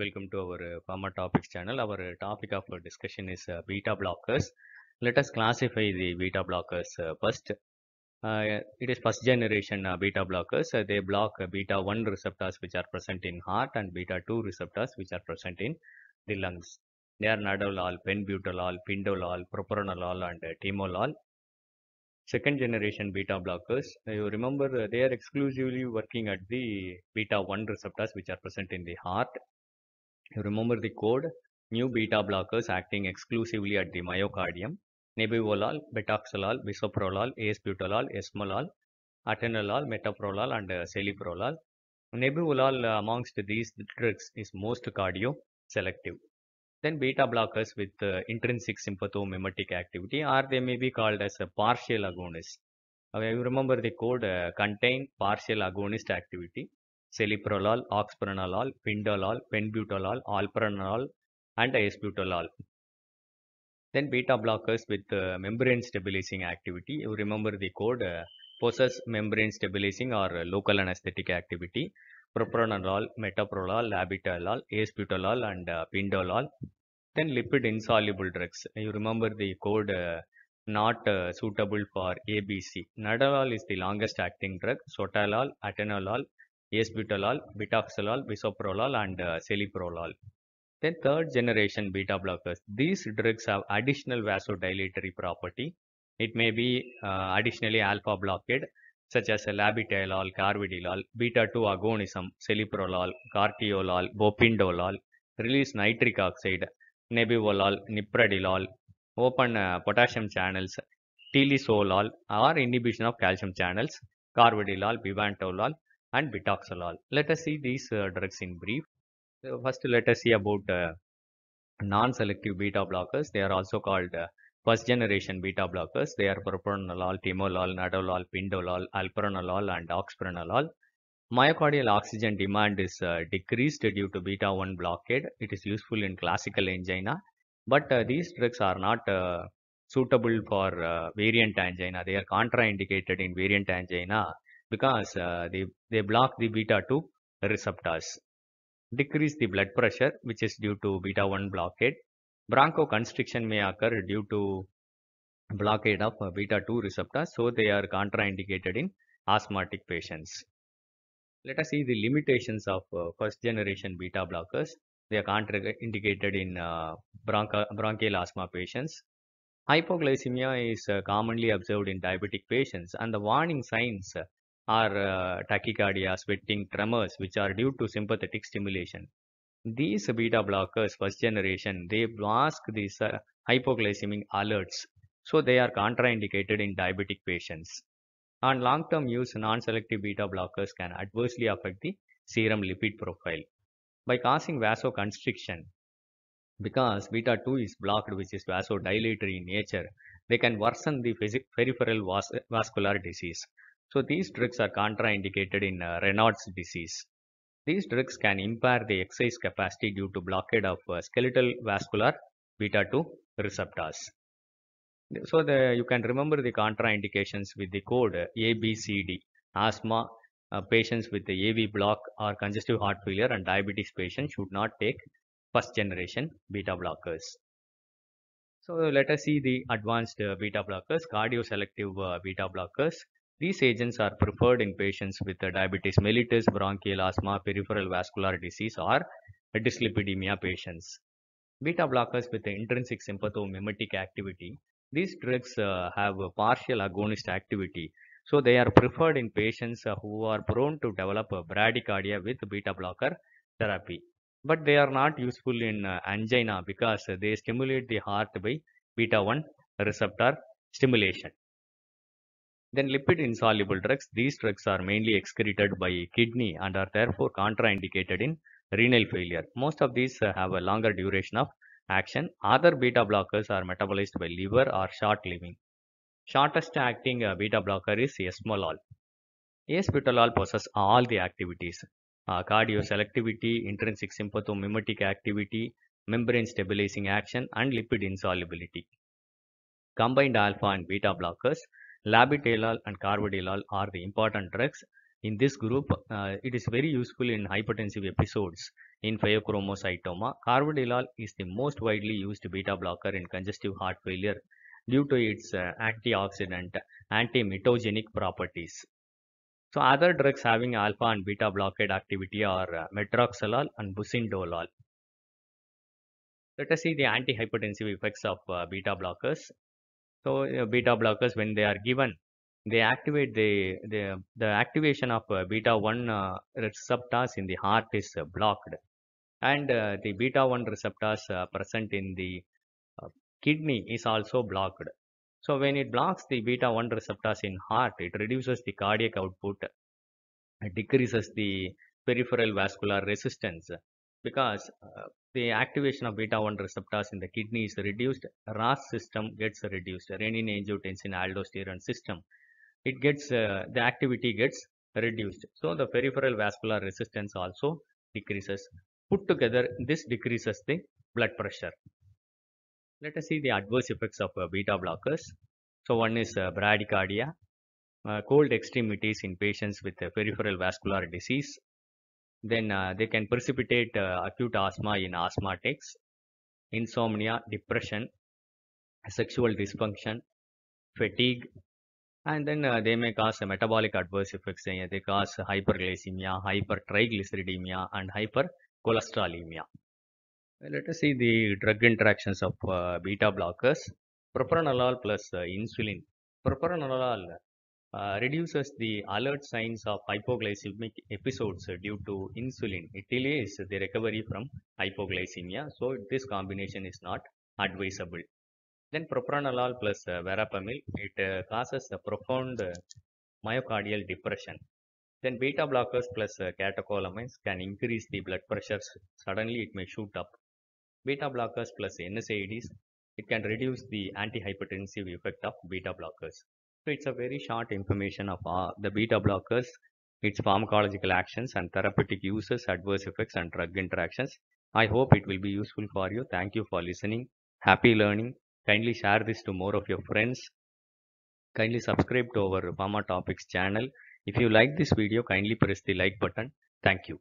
Welcome to our uh, Pharma Topics channel. Our uh, topic of discussion is uh, beta blockers. Let us classify the beta blockers first. Uh, it is first generation beta blockers. they block beta 1 receptors which are present in heart and beta 2 receptors which are present in the lungs. They are nadolol, penbutolol, pindolol, propranolol and timolol. Second generation beta blockers, you remember they are exclusively working at the beta 1 receptors which are present in the heart Remember the code, new beta blockers acting exclusively at the myocardium, nebivolol, betaxolol, bisoprolol, acebutolol, esmolol, atenolol, metoprolol and uh, celiprolol. Nebivolol uh, amongst these drugs is most cardio selective. Then beta blockers with uh, intrinsic sympathomimetic activity or they may be called as a partial agonist. Uh, you remember the code uh, contain partial agonist activity celiprolol, oxpranolol, pindolol, penbutolol, alpranolol, and esbutolol. Then beta blockers with uh, membrane stabilizing activity. You remember the code uh, possess membrane stabilizing or uh, local anesthetic activity. Propranolol, metoprolol, labetalol, esbutolol, and uh, pindolol. Then lipid insoluble drugs. You remember the code uh, not uh, suitable for ABC. Nadalol is the longest acting drug, sotalol, atenolol, esbutalol, betaxolol, bisoprolol and uh, celiprolol. Then third generation beta blockers. These drugs have additional vasodilatory property. It may be uh, additionally alpha blockade such as labetalol, carvedilol, beta-2 agonism, celiprolol, cartiolol, bopindolol, release nitric oxide, nebivolol, nipradilol, open uh, potassium channels, tilisolol, or inhibition of calcium channels, carvedilol, bivantolol, and betaxolol. Let us see these uh, drugs in brief. So first, let us see about uh, non-selective beta blockers. They are also called uh, first-generation beta blockers. They are propranolol, timolol, nadolol, pindolol, alpranolol, and oxpranolol. Myocardial oxygen demand is uh, decreased due to beta-1 blockade. It is useful in classical angina, but uh, these drugs are not uh, suitable for variant angina. They are contraindicated in variant angina because uh, they, they block the beta 2 receptors. Decrease the blood pressure which is due to beta 1 blockade. Bronchoconstriction may occur due to blockade of uh, beta 2 receptors so they are contraindicated in asthmatic patients. Let us see the limitations of uh, first generation beta blockers. They are contraindicated in uh, bronchial asthma patients. Hypoglycemia is commonly observed in diabetic patients and the warning signs are uh, tachycardia, sweating, tremors, which are due to sympathetic stimulation. These beta blockers, first generation, they mask these uh, hypoglycemic alerts. So they are contraindicated in diabetic patients. And long-term use, non-selective beta blockers can adversely affect the serum lipid profile by causing vasoconstriction. Because beta 2 is blocked, which is vasodilatory in nature, they can worsen the peripheral vas vascular disease. So these drugs are contraindicated in uh, disease. These drugs can impair the exercise capacity due to blockade of uh, skeletal vascular beta 2 receptors. So the, you can remember the contraindications with the code ABCD, asthma, uh, patients with the AV block or congestive heart failure and diabetes patients should not take first generation beta blockers. So let us see the advanced uh, beta blockers, cardioselective uh, beta blockers, these agents are preferred in patients with diabetes mellitus, bronchial asthma, peripheral vascular disease or dyslipidemia patients. Beta blockers with intrinsic sympathomimetic activity. These drugs uh, have partial agonist activity. So they are preferred in patients uh, who are prone to develop bradycardia with beta blocker therapy. But they are not useful in uh, angina because they stimulate the heart by beta 1 receptor stimulation. Then lipid-insoluble drugs. These drugs are mainly excreted by kidney and are therefore contraindicated in renal failure. Most of these uh, have a longer duration of action. Other beta blockers are metabolized by liver or short-living. Shortest acting uh, beta blocker is esmolol. Esmolol possesses all the activities. Uh, cardioselectivity, intrinsic sympathomimetic activity, membrane stabilizing action and lipid insolubility. Combined alpha and beta blockers Labetalol and carvedilol are the important drugs. In this group, uh, it is very useful in hypertensive episodes in phaeochromocytoma. Carvedilol is the most widely used beta blocker in congestive heart failure due to its uh, antioxidant, anti-mitogenic properties. So other drugs having alpha and beta blockade activity are uh, and busindolol. Let us see the antihypertensive effects of uh, beta blockers. So uh, beta blockers, when they are given, they activate the the, the activation of uh, beta one uh, receptors in the heart is uh, blocked, and uh, the beta one receptors uh, present in the kidney is also blocked. So when it blocks the beta one receptors in heart, it reduces the cardiac output, decreases the peripheral vascular resistance because the activation of beta-1 receptors in the kidney is reduced, RAS system gets reduced, renin angiotensin aldosterone system. It gets, uh, the activity gets reduced. So the peripheral vascular resistance also decreases. Put together, this decreases the blood pressure. Let us see the adverse effects of uh, beta blockers. So one is uh, bradycardia, uh, cold extremities in patients with uh, peripheral vascular disease, then uh, they can precipitate uh, acute asthma in asthmatics, insomnia, depression, sexual dysfunction, fatigue, and then uh, they may cause uh, metabolic adverse effects. They cause hyperglycemia, hypertriglyceridemia, and hypercholesterolemia. Let us see the drug interactions of uh, beta blockers. Propranolol plus uh, insulin. Propranolol uh, reduces the alert signs of hypoglycemic episodes due to insulin. It delays the recovery from hypoglycemia. So this combination is not advisable. Then propranolol plus uh, verapamil, it uh, causes a profound uh, myocardial depression. Then beta blockers plus uh, catecholamines can increase the blood pressure. Suddenly it may shoot up. Beta blockers plus NSAIDs, it can reduce the antihypertensive effect of beta blockers. So it's a very short information of uh, the beta blockers, its pharmacological actions and therapeutic uses, adverse effects and drug interactions. I hope it will be useful for you. Thank you for listening. Happy learning. Kindly share this to more of your friends. Kindly subscribe to our Pharma Topics channel. If you like this video, kindly press the like button. Thank you.